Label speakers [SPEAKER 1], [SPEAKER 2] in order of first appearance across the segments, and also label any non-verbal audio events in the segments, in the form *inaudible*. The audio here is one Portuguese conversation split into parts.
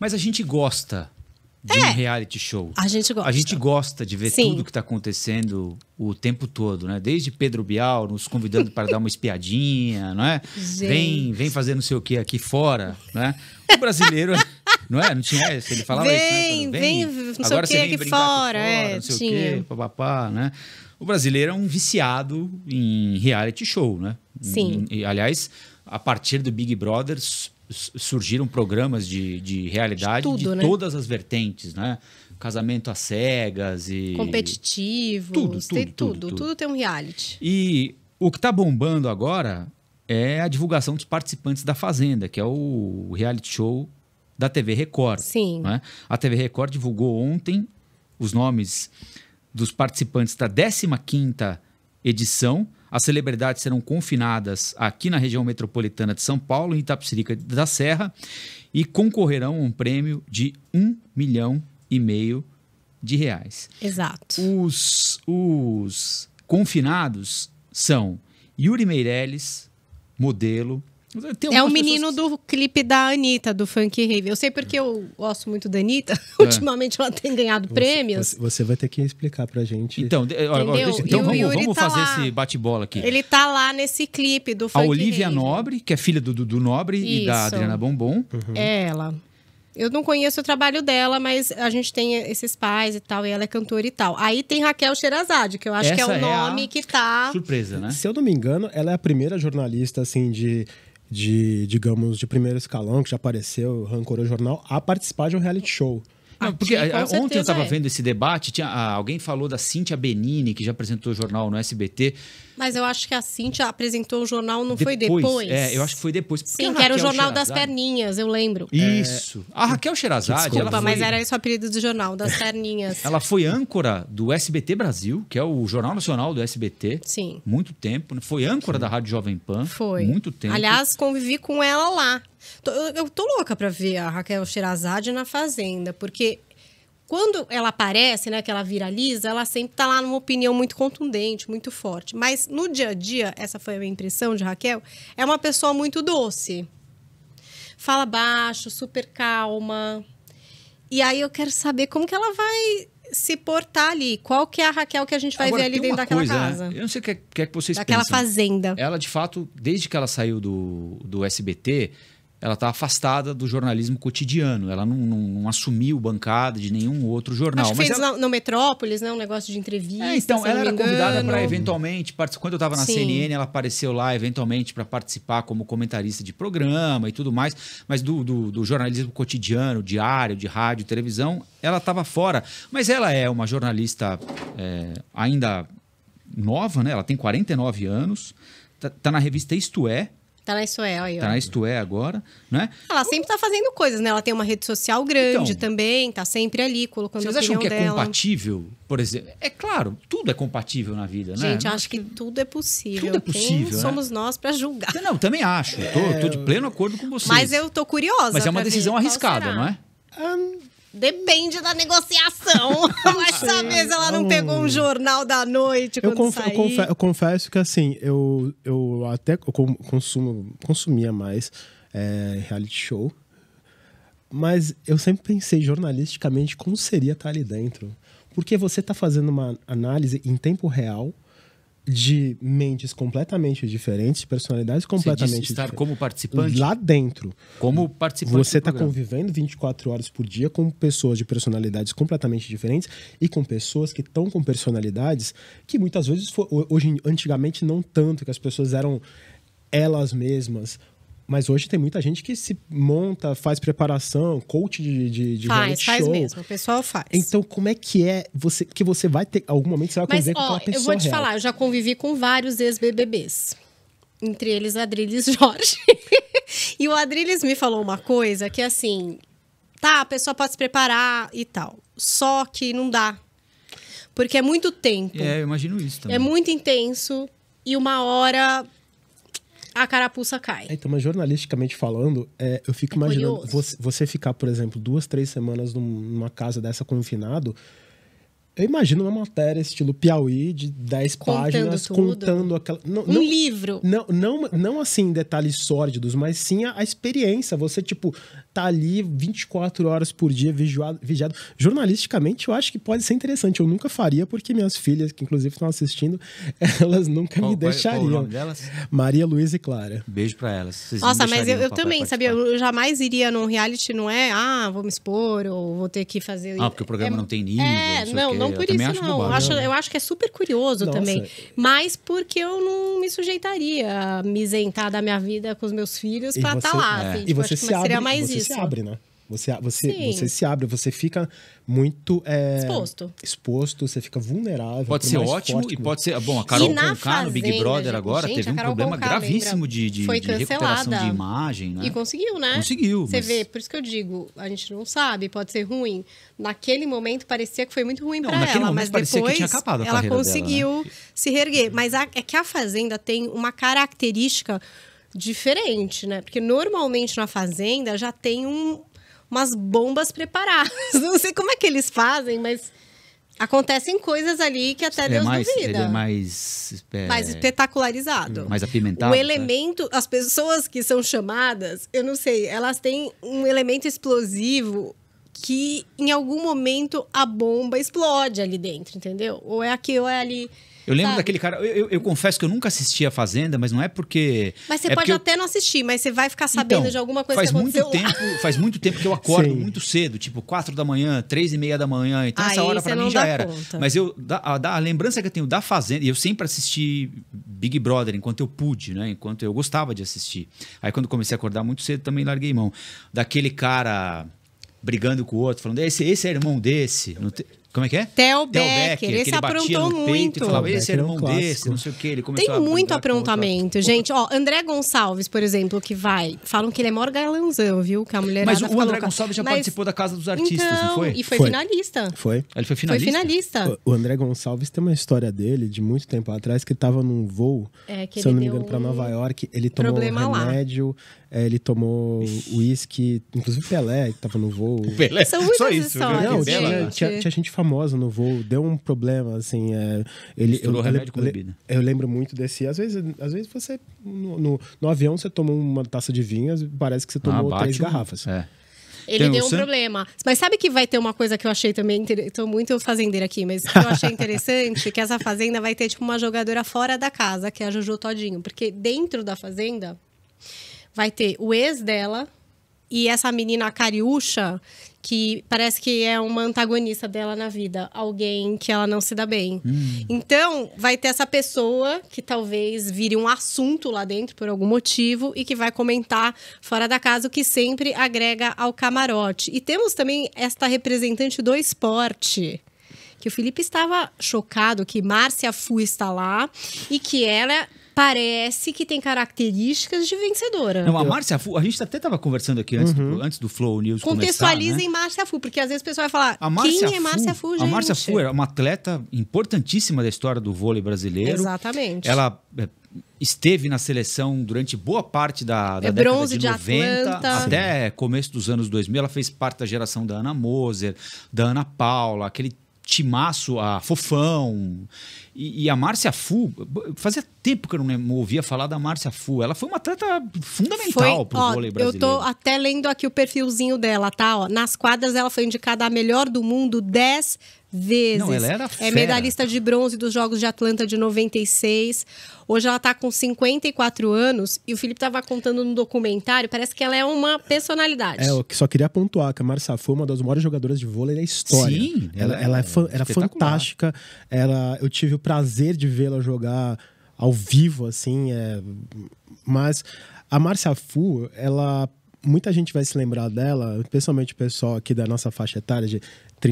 [SPEAKER 1] Mas a gente gosta de é. um reality show. A
[SPEAKER 2] gente gosta. A gente
[SPEAKER 1] gosta de ver Sim. tudo que está acontecendo o tempo todo, né? Desde Pedro Bial nos convidando para dar uma espiadinha, não é? Gente. Vem, vem fazer não sei o que aqui fora, né? O brasileiro, *laughs* não é? Não tinha isso, ele falava vem, isso, né? Vem, vem, não sei agora o que aqui fora, fora, é, não sei tinha. o quê, papapá, né? O brasileiro é um viciado em reality show, né? Sim. E, aliás, a partir do Big Brothers surgiram programas de, de realidade de, tudo, de né? todas as vertentes, né? Casamento às cegas e.
[SPEAKER 2] Competitivo. Tudo, tudo, tem tudo, tudo, tudo. Tudo tem um reality.
[SPEAKER 1] E o que está bombando agora é a divulgação dos participantes da Fazenda, que é o reality show da TV Record. Sim. Né? A TV Record divulgou ontem os nomes dos participantes da 15 edição as celebridades serão confinadas aqui na região metropolitana de São Paulo, em Itapsirica da Serra, e concorrerão a um prêmio de um milhão e meio de reais.
[SPEAKER 2] Exato.
[SPEAKER 1] Os, os confinados são Yuri Meirelles,
[SPEAKER 3] modelo,
[SPEAKER 2] é o menino pessoas... do clipe da Anitta, do Funk Rave. Eu sei porque eu gosto muito da Anitta. É. *laughs* Ultimamente ela tem ganhado você, prêmios.
[SPEAKER 3] Você vai ter que explicar pra gente. Então, deixa, então vamos, vamos tá fazer lá. esse bate-bola aqui.
[SPEAKER 2] Ele tá lá nesse clipe do Funk A Olivia
[SPEAKER 1] Rave. Nobre, que é filha do Nobre Isso. e da Adriana Bombom. Uhum. É
[SPEAKER 2] ela. Eu não conheço o trabalho dela, mas a gente tem esses pais e tal, e ela é cantora e tal. Aí tem Raquel Sherazade, que eu acho Essa que é o é nome que tá.
[SPEAKER 3] Surpresa, né? Se eu não me engano, ela é a primeira jornalista, assim, de de, digamos, de primeiro escalão, que já apareceu, rancorou o jornal, a participar de um reality show.
[SPEAKER 2] Não, porque eh, ontem eu estava é. vendo
[SPEAKER 1] esse debate, tinha, ah, alguém falou da Cíntia Benini, que já apresentou o jornal no SBT.
[SPEAKER 2] Mas eu acho que a Cintia apresentou o jornal, não depois, foi depois? É, eu acho
[SPEAKER 1] que foi depois. Sim, que era o Jornal Xerazade... das
[SPEAKER 2] Perninhas, eu lembro. É. Isso. A Raquel
[SPEAKER 1] Xerazade. Desculpa, foi... mas era esse
[SPEAKER 2] o apelido do jornal, das Perninhas. *laughs* ela
[SPEAKER 1] foi âncora do SBT Brasil, que é o Jornal Nacional do SBT. Sim. Muito tempo. Né? Foi âncora Sim. da Rádio Jovem Pan. Foi. Muito tempo. Aliás,
[SPEAKER 2] convivi com ela lá. Eu tô louca pra ver a Raquel Xerazade na Fazenda, porque quando ela aparece, né, que ela viraliza, ela sempre está lá numa opinião muito contundente, muito forte. Mas no dia a dia, essa foi a minha impressão de Raquel, é uma pessoa muito doce. Fala baixo, super calma. E aí eu quero saber como que ela vai se portar ali. Qual que é a Raquel que a gente vai Agora, ver ali dentro daquela coisa, casa? Né? Eu não sei o que, é,
[SPEAKER 1] que, é que vocês daquela pensam. Daquela fazenda. Ela, de fato, desde que ela saiu do, do SBT, ela está afastada do jornalismo cotidiano. Ela não, não, não, assumiu bancada de nenhum outro jornal. Acho que fez ela...
[SPEAKER 2] no Metrópolis, né? Um negócio de entrevista. É, então, ela era convidada para
[SPEAKER 1] eventualmente participar. Quando eu estava na Sim. CNN, ela apareceu lá eventualmente para participar como comentarista de programa e tudo mais. Mas do, do, do jornalismo cotidiano, diário, de rádio, televisão, ela estava fora. Mas ela é uma jornalista é, ainda nova, né? Ela tem 49 anos. está tá na revista Isto É,
[SPEAKER 2] Thaís tá é, Tué, aí, tá ó.
[SPEAKER 1] Isto É agora, né?
[SPEAKER 2] Ela sempre tá fazendo coisas, né? Ela tem uma rede social grande então, também, tá sempre ali colocando Vocês acham que é dela.
[SPEAKER 1] compatível, por exemplo? É claro, tudo é compatível na vida, né? Gente, acho
[SPEAKER 2] que tudo é possível. Tudo é possível, Quem né? somos nós para julgar?
[SPEAKER 1] Não, também acho. Tô, tô de é, pleno acordo com vocês. Mas
[SPEAKER 2] eu tô curiosa. Mas é uma decisão arriscada, não é? Um, Depende da negociação. *laughs* *laughs* Mas dessa vez ela não pegou um jornal da noite eu quando eu, eu
[SPEAKER 3] confesso que assim, eu, eu até consumo, consumia mais é, reality show. Mas eu sempre pensei jornalisticamente como seria estar ali dentro. Porque você está fazendo uma análise em tempo real de mentes completamente diferentes, personalidades completamente estar diferentes. como participante lá dentro.
[SPEAKER 1] Como participante. Você está
[SPEAKER 3] convivendo 24 horas por dia com pessoas de personalidades completamente diferentes e com pessoas que estão com personalidades que muitas vezes hoje antigamente não tanto, que as pessoas eram elas mesmas mas hoje tem muita gente que se monta, faz preparação, coach de, de, de faz, faz show. mesmo, o pessoal faz. Então, como é que é você que você vai ter algum momento você vai conviver Mas, ó, com aquela pessoa? Eu vou te real. falar, eu
[SPEAKER 2] já convivi com vários ex-BBBs, entre eles Adriles *laughs* Jorge. e o Adriles me falou uma coisa que assim, tá, a pessoa pode se preparar e tal, só que não dá. Porque é muito tempo. É, eu
[SPEAKER 3] imagino isso também. É
[SPEAKER 2] muito intenso e uma hora a carapuça cai. É,
[SPEAKER 3] então, mas jornalisticamente falando, é, eu fico é imaginando você, você, ficar, por exemplo, duas, três semanas numa casa dessa confinado, eu imagino uma matéria estilo Piauí de 10 páginas tudo. contando aquela. Não, um não, livro. Não, não, não assim detalhes sórdidos, mas sim a, a, experiência. Você, tipo, tá ali 24 horas por dia vigiado, vigiado. Jornalisticamente, eu acho que pode ser interessante. Eu nunca faria, porque minhas filhas, que inclusive estão assistindo, *laughs* elas nunca qual, me é- é deixariam. Maria Luísa e Clara.
[SPEAKER 1] Beijo para elas. Vocês Nossa, mas eu,
[SPEAKER 2] eu também, sabia? Eu jamais iria num reality, não é? Ah, vou me expor, ou vou ter que fazer. Ah, porque o programa é... não tem nível. É, não, não não por isso, acho não. Bobagem, eu, acho, eu acho que é super curioso Nossa. também. Mas porque eu não me sujeitaria a me isentar da minha vida com os meus filhos para estar tá lá. É. Assim, e tipo, você, se abre, você isso. se abre,
[SPEAKER 3] né? Você, você, você se abre, você fica muito é, exposto. exposto, você fica vulnerável. Pode ser ótimo e
[SPEAKER 1] pode ser. Bom, a Carol Conká no Big Brother gente, agora gente, teve um problema Conká, gravíssimo de, de, foi de recuperação de imagem. Né? E
[SPEAKER 2] conseguiu, né? Conseguiu. Você mas... vê, por isso que eu digo, a gente não sabe, pode ser ruim. Naquele momento parecia que foi muito ruim para ela, mas depois ela conseguiu dela, né? se reerguer. Mas a, é que a Fazenda tem uma característica diferente, né? Porque normalmente na Fazenda já tem um, umas bombas preparadas. *laughs* Não sei como é que eles fazem, mas acontecem coisas ali que até ele é Deus é mais, duvida. Ele é
[SPEAKER 1] mais... É... Mais
[SPEAKER 2] espetacularizado.
[SPEAKER 1] Mais apimentado. O tá?
[SPEAKER 2] elemento... As pessoas que são chamadas, eu não sei, elas têm um elemento explosivo que em algum momento a bomba explode ali dentro, entendeu? Ou é aqui ou é ali.
[SPEAKER 1] Eu lembro sabe? daquele cara. Eu, eu, eu, confesso que eu nunca assisti a Fazenda, mas não é porque. Mas você é pode até
[SPEAKER 2] eu... não assistir, mas você vai ficar então, sabendo então, de alguma coisa faz que aconteceu muito
[SPEAKER 1] lá. tempo Faz muito tempo que eu acordo *laughs* Sim. muito cedo, tipo 4 da manhã, 3 e meia da manhã. Então Aí essa hora para mim já era. Conta. Mas eu, a lembrança que eu tenho da Fazenda, e eu sempre assisti Big Brother enquanto eu pude, né? Enquanto eu gostava de assistir. Aí quando comecei a acordar muito cedo, também larguei mão. Daquele cara brigando com o outro, falando, esse, esse é irmão desse. Não te... Como é que é?
[SPEAKER 2] Theo Becker. Becker. Esse aprontou muito. Falava, esse era é irmão um desse,
[SPEAKER 1] não sei o que. Ele começou Tem muito aprontamento,
[SPEAKER 2] outra... gente. Ó, André Gonçalves, por exemplo, que vai. Falam que ele é maior galãozão, viu? Que a mulher Mas o André louca. Gonçalves já Mas... participou
[SPEAKER 3] da Casa dos Artistas, então, não foi? E foi, foi,
[SPEAKER 2] finalista.
[SPEAKER 3] Foi. Ele foi finalista? Foi finalista. O André Gonçalves tem uma história dele de muito tempo atrás que ele tava num voo, é, se eu não me engano, um... pra Nova York. Ele tomou um remédio, é, ele tomou uísque, inclusive Pelé, que tava no voo. Pelé, só isso. Né? Não, tinha, tinha, tinha gente falando famosa no voo, deu um problema, assim. É, ele, eu, remédio eu, com bebida. Eu lembro muito desse. Às vezes, às vezes você. No, no, no avião você toma uma taça de vinho, parece que você tomou ah, três garrafas. É. Ele Tem deu um
[SPEAKER 2] problema. Mas sabe que vai ter uma coisa que eu achei também. Estou muito fazendeira aqui, mas que eu achei interessante que essa fazenda vai ter, tipo, uma jogadora fora da casa, que é a Juju Todinho. Porque dentro da fazenda vai ter o ex dela, e essa menina, Cariúcha, que parece que é uma antagonista dela na vida, alguém que ela não se dá bem. Hum. Então, vai ter essa pessoa que talvez vire um assunto lá dentro por algum motivo e que vai comentar fora da casa, o que sempre agrega ao camarote. E temos também esta representante do esporte que o Felipe estava chocado que Márcia Fu está lá e que ela parece que tem características de vencedora. Não, a Márcia
[SPEAKER 1] Fu, a gente até estava conversando aqui antes, uhum. do, antes do Flow News Contextualizem
[SPEAKER 2] né? Márcia Fu, porque às vezes o pessoal vai falar, a Márcia quem é Fu, é Márcia Fu, gente? A Márcia Fu
[SPEAKER 1] era uma atleta importantíssima da história do vôlei brasileiro. Exatamente. Ela é, esteve na seleção durante boa parte da, da é década de, de 90 Atlanta. até começo dos anos 2000. Ela fez parte da geração da Ana Moser, da Ana Paula, aquele timaço, a Fofão e, e a Márcia Fu. Fazia tempo que eu não ouvia falar da Márcia Fu. Ela foi uma
[SPEAKER 2] atleta fundamental para o vôlei brasileiro. Eu tô até lendo aqui o perfilzinho dela, tá? Ó, nas quadras ela foi indicada a melhor do mundo 10 vezes. Não, ela era fera. É medalhista de bronze dos Jogos de Atlanta de 96. Hoje ela está com 54 anos e o Felipe estava contando no documentário, parece que ela é uma personalidade.
[SPEAKER 3] É, eu só queria pontuar que a Marcia foi uma das maiores jogadoras de vôlei da história. Sim, ela, ela, é ela é, era é fantástica. Ela, eu tive o prazer de vê-la jogar ao vivo, assim, é, mas a Marcia Fu, ela muita gente vai se lembrar dela, especialmente o pessoal aqui da nossa faixa etária de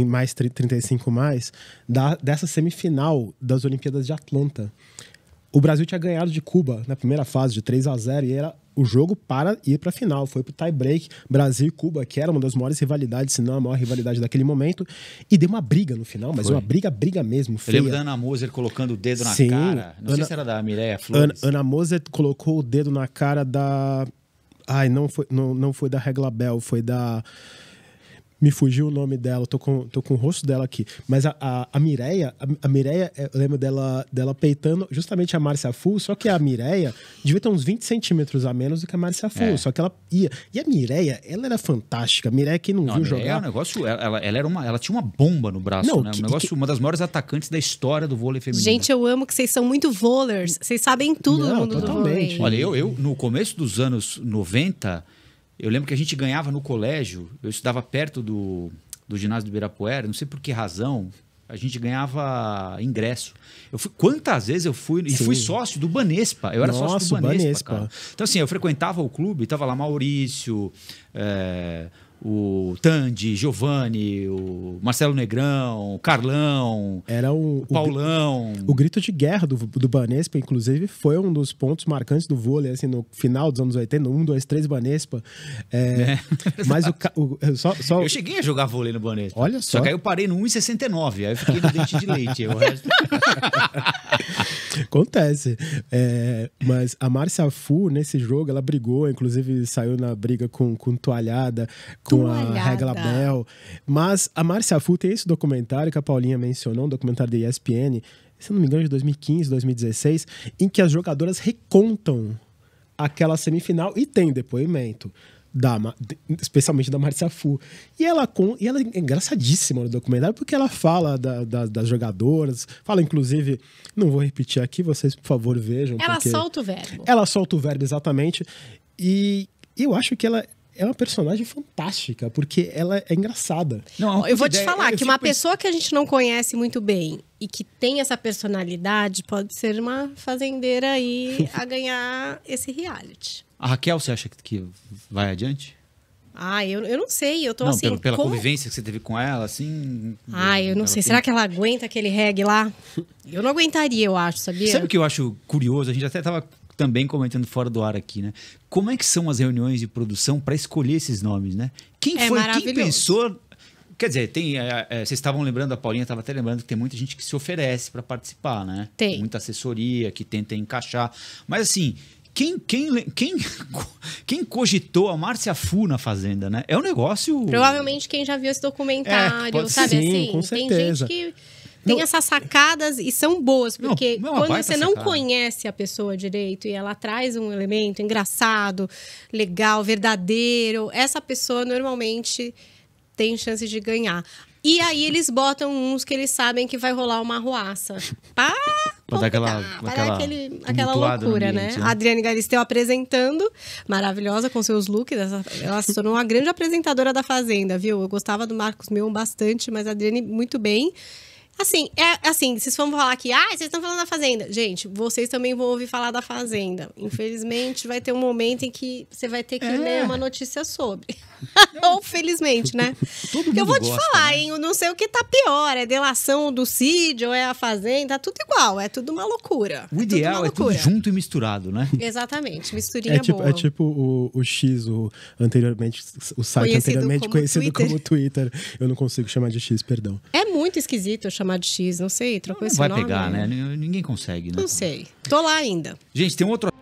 [SPEAKER 3] mais 35 mais, da, dessa semifinal das Olimpíadas de Atlanta. O Brasil tinha ganhado de Cuba na primeira fase de 3 a 0 e era o jogo para ir para a final. Foi para o tie-break Brasil e Cuba, que era uma das maiores rivalidades, se não a maior rivalidade daquele momento. E deu uma briga no final, mas Foi. uma briga, briga mesmo. Feia. Eu lembro da
[SPEAKER 1] Ana Moser colocando o dedo na cara. Não Ana, sei se era da Mireia Flores.
[SPEAKER 3] Ana, Ana Moser colocou o dedo na cara da Ai, não foi, não, não foi da Regla Bell, foi da me fugiu o nome dela, tô com, tô com o rosto dela aqui. Mas a, a, a Mireia, a, a Mireia, é, eu lembro dela, dela peitando justamente a Márcia Full, só que a Mireia devia ter uns 20 centímetros a menos do que a Márcia Full. é. só que ela ia. E a Mireia, ela era fantástica. A Mireia, quem não, não viu jogar. É um
[SPEAKER 1] negócio, ela, ela, era uma, ela tinha uma bomba no braço, não, né? Que, um negócio, que... uma das maiores atacantes da história do vôlei feminino. Gente,
[SPEAKER 2] eu amo que vocês são muito vôlers. Vocês sabem tudo não, do mundo totalmente. do vôlei. Olha,
[SPEAKER 1] eu, eu, no começo dos anos 90, eu lembro que a gente ganhava no colégio, eu estudava perto do, do ginásio do Ibirapuera, não sei por que razão, a gente ganhava ingresso. Eu fui, quantas vezes eu fui Sim. e fui sócio do Banespa. Eu era Nossa, sócio do Banespa, Banespa. Tá? Então assim, eu frequentava o clube, tava lá Maurício, é, o Tandi, Giovanni, o Marcelo Negrão, o Carlão, era o, o Paulão.
[SPEAKER 3] O, o, grito de guerra do, do Banespa, inclusive, foi um dos pontos marcantes do vôlei, assim, no final dos anos 80, um, dois, três Banespa. É, é. *laughs* Mas o, o é, só, só, Eu cheguei
[SPEAKER 1] a jogar vôlei no Banespa. Olha só. Só que aí eu parei no 1,69, aí eu fiquei no dente de leite. resto... *laughs*
[SPEAKER 3] Acontece. É, mas a Márcia Fu, nesse jogo, ela brigou, inclusive saiu na briga com, com Toalhada, com Toalhada. a Regla Bell. Mas a Márcia Fu tem esse documentário que a Paulinha mencionou, um documentário da ESPN, se não me engano, de 2015, 2016, em que as jogadoras recontam aquela semifinal e tem depoimento da, especialmente da Marcia Fu. E ela, e ela é engraçadíssima no documentário, porque ela fala da, da, das jogadoras, fala inclusive, não vou repetir aqui, vocês por favor vejam. Ela solta o verbo. Ela solta o verbo, exatamente. E eu acho que ela é uma personagem fantástica, porque ela é engraçada. Não, eu vou te falar que uma pessoa
[SPEAKER 2] que a gente não conhece muito bem e que tem essa personalidade pode ser uma fazendeira aí a ganhar esse reality.
[SPEAKER 1] A Raquel, você acha que, vai adiante?
[SPEAKER 2] Ah, eu, eu não sei, eu tô não, assim... Pelo, pela como...
[SPEAKER 1] convivência que você teve com ela, assim... Ah, eu não sei, tem... será
[SPEAKER 2] que ela aguenta aquele reggae lá? Eu não aguentaria, eu acho, sabia? Sabe o que
[SPEAKER 1] eu acho curioso? A gente até tava também comentando fora do ar aqui, né? Como é que são as reuniões de produção para escolher esses nomes, né? Quem é foi, quem pensou Quer dizer, tem, é, é, vocês estavam lembrando, a Paulinha estava até lembrando que tem muita gente que se oferece para participar, né? Tem. Muita assessoria que tenta encaixar. Mas assim, quem, quem, quem, quem cogitou a Márcia Fu na Fazenda, né? É um negócio.
[SPEAKER 2] Provavelmente quem já viu esse documentário, é, pode... sabe assim, Sim, assim? Com certeza. Tem gente que tem não. essas sacadas e são boas, porque não, é não quando você não conhece a pessoa direito e ela traz um elemento engraçado, legal, verdadeiro, essa pessoa normalmente tem chance de ganhar. E aí eles botam uns que eles sabem que vai rolar uma arruaça. Pá!
[SPEAKER 1] Pra dar aquela, pra aquela, aquele, aquela loucura, ambiente, né? né? A Adriane
[SPEAKER 2] Galisteu apresentando, maravilhosa com seus looks. Ela se tornou uma grande apresentadora da Fazenda, viu? Eu gostava do Marcos meu bastante, mas a Adriane muito bem. Assim, é assim, vocês vão falar que, ah, vocês estão falando da Fazenda. Gente, vocês também vão ouvir falar da Fazenda. Infelizmente, vai ter um momento em que você vai ter que é. ler uma notícia sobre. *laughs* Ou felizmente, né? *laughs* eu vou gosta, te falar, né? hein? Eu não sei o que tá pior. É delação do Cid ou é a Fazenda, tá tudo igual. É tudo uma loucura. É o é ideal tudo loucura. é tudo junto e misturado, né? Exatamente, misturinha é tipo, é boa. É tipo
[SPEAKER 3] o, o X, o anteriormente, o site conhecido anteriormente como conhecido Twitter. como Twitter. Eu não consigo chamar de X, perdão.
[SPEAKER 2] É muito esquisito eu chamar chamar de X, não sei, trocou não, esse vai nome. Vai pegar, né?
[SPEAKER 3] Ninguém consegue, né? Não
[SPEAKER 2] sei. Tô lá ainda.
[SPEAKER 3] Gente, tem um outro